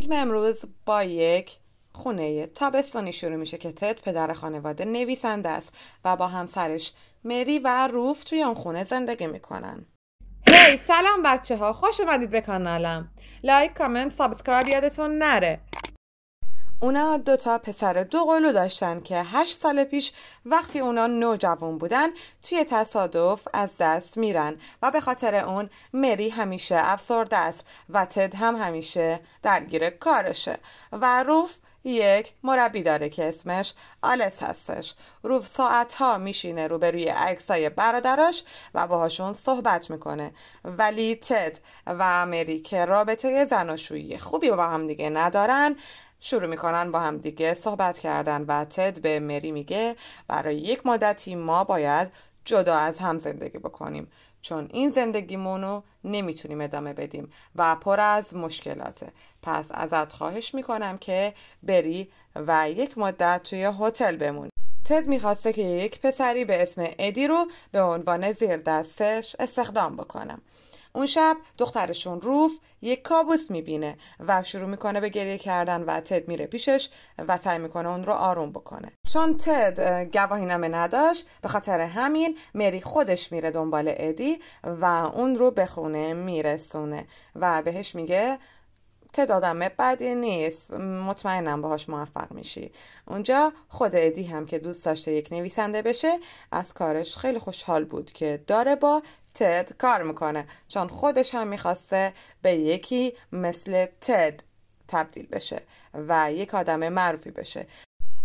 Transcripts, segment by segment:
فیلم امروز با یک خونه تابستانی شروع میشه که تد پدر خانواده نویسنده است و با همسرش مری و روف توی اون خونه زندگی میکنن هی سلام بچه ها خوش اومدید به کانالم لایک کامنت سابسکرایب یادتون نره اونا دوتا پسر دو قلو داشتن که هشت سال پیش وقتی اونا نوجوان بودن توی تصادف از دست میرن و به خاطر اون مری همیشه افسرده است و تد هم همیشه درگیر کارشه و روف یک مربی داره که اسمش آلس هستش روف ساعت ها میشینه روبروی عکسای برادراش و باهاشون صحبت میکنه ولی تد و مری که رابطه زناشویی خوبی با هم دیگه ندارن شروع میکنن با هم دیگه صحبت کردن و تد به مری میگه برای یک مدتی ما باید جدا از هم زندگی بکنیم چون این زندگیمونو رو نمیتونیم ادامه بدیم و پر از مشکلاته پس ازت خواهش میکنم که بری و یک مدت توی هتل بمونی تد میخواسته که یک پسری به اسم ادی رو به عنوان زیر دستش استخدام بکنم اون شب دخترشون روف یک کابوس میبینه و شروع میکنه به گریه کردن و تد میره پیشش و سعی میکنه اون رو آروم بکنه چون تد گواهی نامه نداشت به خاطر همین مری خودش میره دنبال ادی و اون رو به خونه میرسونه و بهش میگه تعدادم بدی نیست مطمئنم باهاش موفق میشی اونجا خود ادی هم که دوست داشته یک نویسنده بشه از کارش خیلی خوشحال بود که داره با تد کار میکنه چون خودش هم میخواسته به یکی مثل تد تبدیل بشه و یک آدم معروفی بشه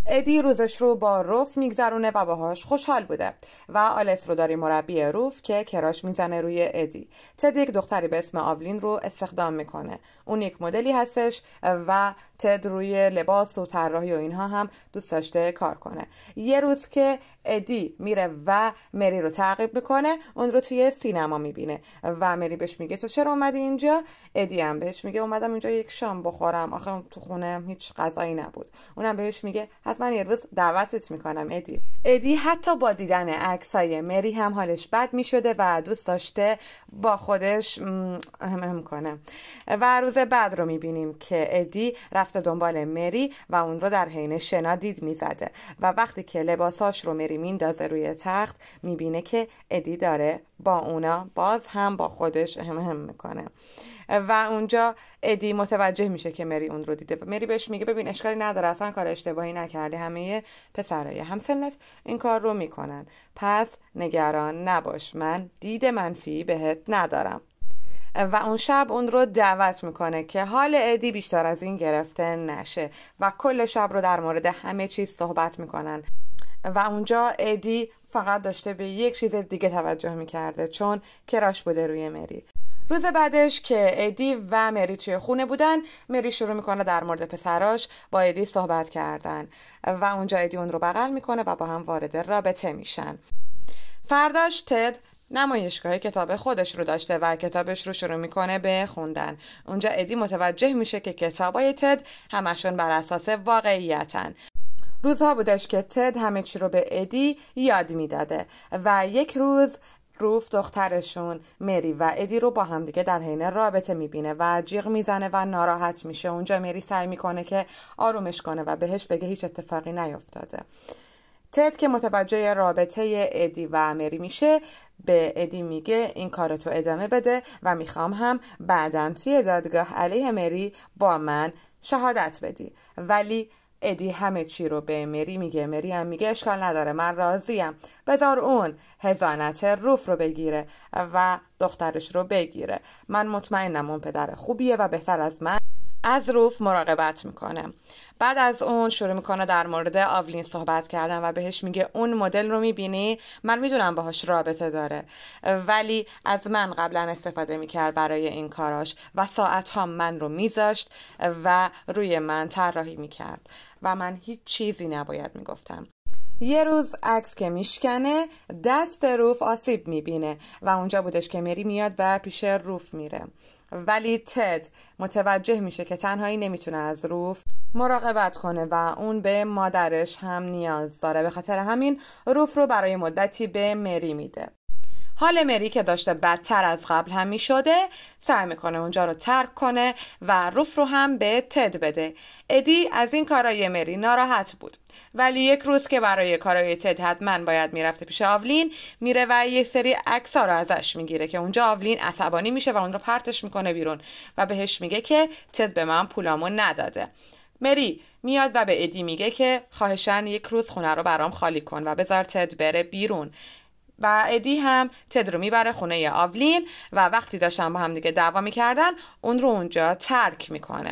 ادی روزش رو با روف میگذرونه و باهاش خوشحال بوده و آلس رو داری مربی روف که کراش میزنه روی ادی تد یک دختری به اسم آولین رو استخدام میکنه اون یک مدلی هستش و تد روی لباس و طراحی و اینها هم دوست داشته کار کنه یه روز که ادی میره و مری رو تعقیب میکنه اون رو توی سینما میبینه و مری بهش میگه تو چرا اومدی اینجا ادی هم بهش میگه اومدم اینجا یک شام بخورم آخه تو خونه هیچ غذایی نبود اونم بهش میگه حتما یه روز دعوتت میکنم ادی ادی حتی با دیدن عکسای مری هم حالش بد میشده و دوست داشته با خودش هم, هم کنه و روز بعد رو میبینیم که ادی رفت رفته دنبال مری و اون رو در حین شنا دید میزده و وقتی که لباساش رو مری میندازه روی تخت میبینه که ادی داره با اونا باز هم با خودش هم هم میکنه و اونجا ادی متوجه میشه که مری اون رو دیده و مری بهش میگه ببین اشکالی نداره اصلا کار اشتباهی نکردی همه پسرای همسنت این کار رو میکنن پس نگران نباش من دید منفی بهت ندارم و اون شب اون رو دعوت میکنه که حال ادی بیشتر از این گرفته نشه و کل شب رو در مورد همه چیز صحبت میکنن و اونجا ادی فقط داشته به یک چیز دیگه توجه میکرده چون کراش بوده روی مری روز بعدش که ادی و مری توی خونه بودن مری شروع میکنه در مورد پسراش با ادی صحبت کردن و اونجا ادی اون رو بغل میکنه و با هم وارد رابطه میشن فرداش تد نمایشگاه کتاب خودش رو داشته و کتابش رو شروع میکنه به خوندن اونجا ادی متوجه میشه که کتابای تد همشون بر اساس واقعیتن روزها بودش که تد همه چی رو به ادی یاد میداده و یک روز روف دخترشون مری و ادی رو با همدیگه در حین رابطه میبینه و جیغ میزنه و ناراحت میشه اونجا مری سعی میکنه که آرومش کنه و بهش بگه هیچ اتفاقی نیفتاده تد که متوجه رابطه ادی و مری میشه به ادی میگه این کار تو ادامه بده و میخوام هم بعدا توی دادگاه علیه مری با من شهادت بدی ولی ادی همه چی رو به مری میگه مری هم میگه اشکال نداره من راضیم بذار اون هزانت روف رو بگیره و دخترش رو بگیره من مطمئنم اون پدر خوبیه و بهتر از من از روف مراقبت میکنه بعد از اون شروع میکنه در مورد آولین صحبت کردن و بهش میگه اون مدل رو میبینی من میدونم باهاش رابطه داره ولی از من قبلا استفاده میکرد برای این کاراش و ساعت ها من رو میذاشت و روی من طراحی میکرد و من هیچ چیزی نباید میگفتم یه روز عکس که میشکنه دست روف آسیب میبینه و اونجا بودش که مری میاد و پیش روف میره ولی تد متوجه میشه که تنهایی نمیتونه از روف مراقبت کنه و اون به مادرش هم نیاز داره به خاطر همین روف رو برای مدتی به مری میده حال مری که داشته بدتر از قبل هم می شده سعی میکنه اونجا رو ترک کنه و روف رو هم به تد بده ادی از این کارای مری ناراحت بود ولی یک روز که برای کارای تد حتما باید میرفته پیش آولین میره و یک سری عکس‌ها رو ازش میگیره که اونجا آولین عصبانی میشه و اون رو پرتش میکنه بیرون و بهش میگه که تد به من پولامو نداده مری میاد و به ادی میگه که خواهشن یک روز خونه رو برام خالی کن و بذار تد بره بیرون و ادی هم تد رو میبره خونه آولین و وقتی داشتن با هم دیگه دعوا میکردن اون رو اونجا ترک میکنه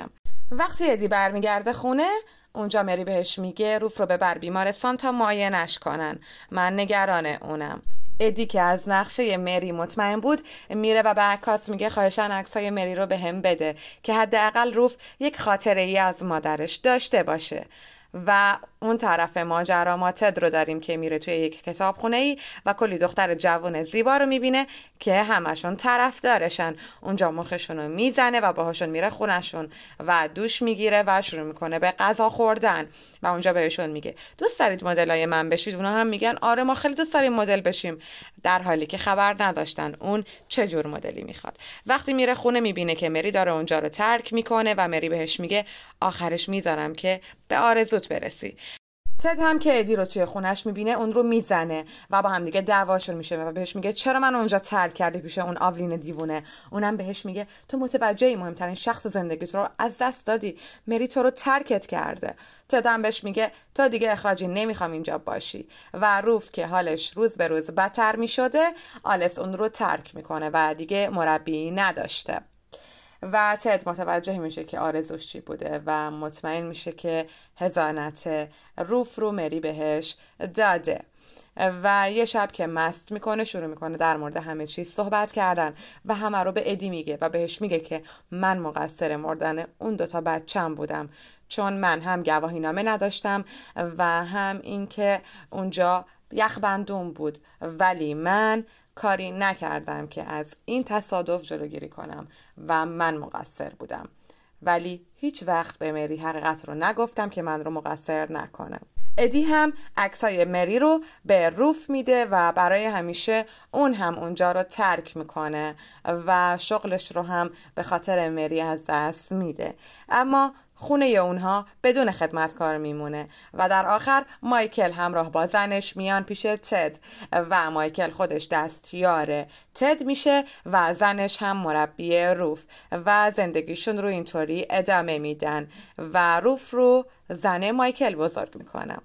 وقتی ادی برمیگرده خونه اونجا مری بهش میگه روف رو ببر بیمارستان تا معاینش کنن من نگران اونم ادی که از نقشه مری مطمئن بود میره و به عکاس میگه خواهشان عکسای مری رو به هم بده که حداقل روف یک خاطره ای از مادرش داشته باشه و اون طرف ماجرا ما تد رو داریم که میره توی یک خونه ای و کلی دختر جوان زیبا رو میبینه که همشون طرف دارشن اونجا مخشون رو میزنه و باهاشون میره خونشون و دوش میگیره و شروع میکنه به غذا خوردن و اونجا بهشون میگه دوست دارید های من بشید اونا هم میگن آره ما خیلی دوست داریم مدل بشیم در حالی که خبر نداشتن اون چه جور مدلی میخواد وقتی میره خونه میبینه که مری داره اونجا رو ترک میکنه و مری بهش میگه آخرش میذارم که به آرزو برسی تد هم که ادی رو توی خونش میبینه اون رو میزنه و با هم دیگه دعواشون میشه و بهش میگه چرا من اونجا ترک کردی پیش اون آولین دیوونه اونم بهش میگه تو متوجه ای مهمترین شخص زندگیت رو از دست دادی مری تو رو ترکت کرده تد هم بهش میگه تا دیگه اخراجی نمیخوام اینجا باشی و روف که حالش روز به روز بدتر میشده آلس اون رو ترک میکنه و دیگه مربی نداشته و تد متوجه میشه که آرزوش چی بوده و مطمئن میشه که هزانت روف رو مری بهش داده و یه شب که مست میکنه شروع میکنه در مورد همه چیز صحبت کردن و همه رو به ادی میگه و بهش میگه که من مقصر مردن اون دوتا بچم بودم چون من هم گواهی نامه نداشتم و هم اینکه اونجا یخ بندون بود ولی من کاری نکردم که از این تصادف جلوگیری کنم و من مقصر بودم ولی هیچ وقت به مری حقیقت رو نگفتم که من رو مقصر نکنم ادی هم عکسای مری رو به روف میده و برای همیشه اون هم اونجا رو ترک میکنه و شغلش رو هم به خاطر مری از دست میده اما خونه اونها بدون خدمتکار میمونه و در آخر مایکل همراه با زنش میان پیش تد و مایکل خودش دستیاره تد میشه و زنش هم مربی روف و زندگیشون رو اینطوری ادامه میدن و روف رو زن مایکل بزرگ میکنم